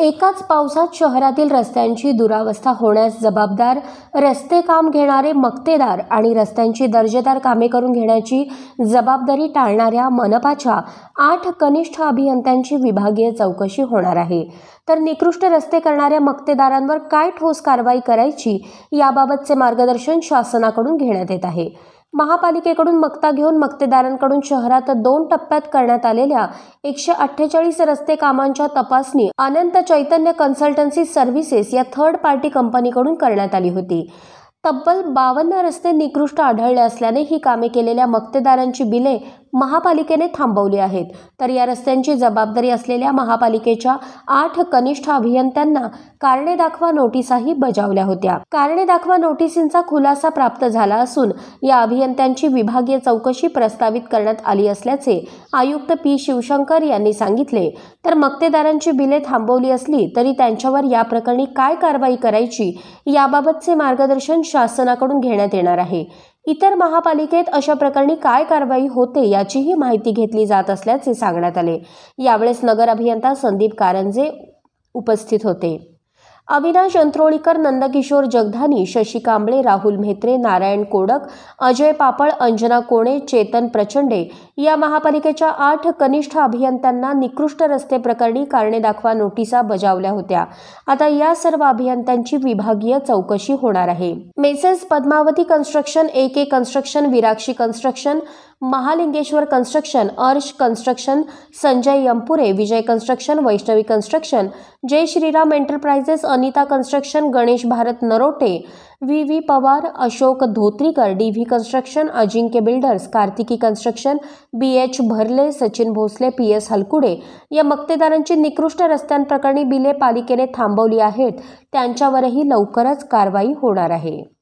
एकाच पावसात शहरातील रस्त्यांची दुरावस्था होण्यास जबाबदार रस्ते काम घेणारे मक्तेदार आणि रस्त्यांची दर्जेदार कामे करून घेण्याची जबाबदारी टाळणाऱ्या मनपाच्या आठ कनिष्ठ अभियंत्यांची विभागीय चौकशी होणार आहे तर निकृष्ट रस्ते करणाऱ्या मक्तेदारांवर काय ठोस कारवाई करायची याबाबतचे मार्गदर्शन शासनाकडून घेण्यात येत आहे महापालिकेकडून मक्ता घेऊन मक्तेदारांकडून शहरात दोन टप्प्यात करण्यात आलेल्या एकशे अठ्ठेचाळीस रस्ते कामांच्या तपासणी अनंत चैतन्य कन्सल्टन्सी सर्व्हिसेस या थर्ड पार्टी कंपनीकडून करण्यात आली होती तब्बल बावन्न रस्ते निकृष्ट आढळले असल्याने ही कामे केलेल्या मक्तेदारांची बिले महापालिकेने थांबवली आहेत तर या रस्त्यांची जबाबदारी असलेल्या महापालिकेच्या आठ कनिष्ठ अभियंत्यांना कारणे दाखवा नोटीसाही बजावल्या होत्या कारणे दाखवा नोटीसींचा खुलासा प्राप्त झाला असून या अभियंत्यांची विभागीय चौकशी प्रस्तावित करण्यात आली असल्याचे आयुक्त पी शिवशंकर यांनी सांगितले तर मक्तेदारांची बिले थांबवली असली तरी त्यांच्यावर या प्रकरणी काय कारवाई करायची याबाबतचे मार्गदर्शन शासनाकडून घेण्यात येणार आहे इतर महापालिकेत अशा प्रकरणी काय कारवाई होते याचीही माहिती घेतली जात असल्याचे सांगण्यात आले यावेळेस नगर अभियंता संदीप कारंजे उपस्थित होते अविनाश अंत्रोळीकर नंदकिशोर जगधानी शशी कांबळे राहुल म्हेत्रे नारायण कोडक अजय पापळ अंजना कोणे चेतन प्रचंडे या महापालिकेच्या आठ कनिष्ठ अभियंत्यांना निकृष्ट रस्ते प्रकरणी कारणे दाखवा नोटिसा बजावल्या होत्या आता या सर्व अभियंत्यांची विभागीय चौकशी होणार आहे Messrs Padmavati construction A K construction Virakshi construction Mahalingeshwar construction Arsh construction Sanjay Yampure Vijay construction Vaishnavi construction Jay Shriram enterprises Anita construction Ganesh Bharat Narote V V Pawar Ashok Dhotrikar D V construction Ajinkya builders Kartiki construction B H Bharle Sachin Bhosale P S Halkude या मक्तेदारांची निकृष्ट रस्त्यांप्रकरणी बिले पालिकेने थांबवली आहेत त्यांच्यावरही लवकरच कारवाई होणार आहे